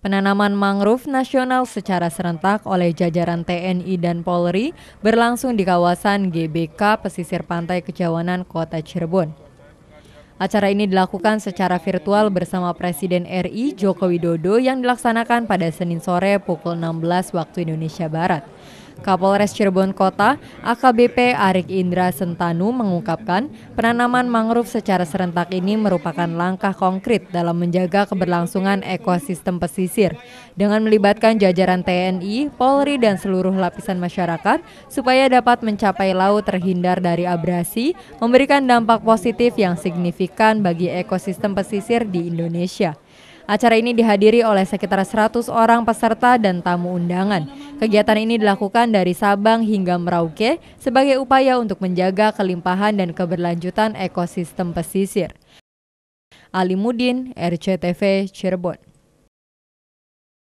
Penanaman mangrove nasional secara serentak oleh jajaran TNI dan Polri berlangsung di kawasan GBK pesisir pantai Kejawanan Kota Cirebon. Acara ini dilakukan secara virtual bersama Presiden RI Joko Widodo yang dilaksanakan pada Senin sore pukul 16 waktu Indonesia Barat. Kapolres Cirebon Kota, AKBP Arik Indra Sentanu mengungkapkan, penanaman mangrove secara serentak ini merupakan langkah konkret dalam menjaga keberlangsungan ekosistem pesisir dengan melibatkan jajaran TNI, Polri dan seluruh lapisan masyarakat supaya dapat mencapai laut terhindar dari abrasi, memberikan dampak positif yang signifikan bagi ekosistem pesisir di Indonesia. Acara ini dihadiri oleh sekitar 100 orang peserta dan tamu undangan. Kegiatan ini dilakukan dari Sabang hingga Merauke sebagai upaya untuk menjaga kelimpahan dan keberlanjutan ekosistem pesisir. Ali RCTV Cirebon.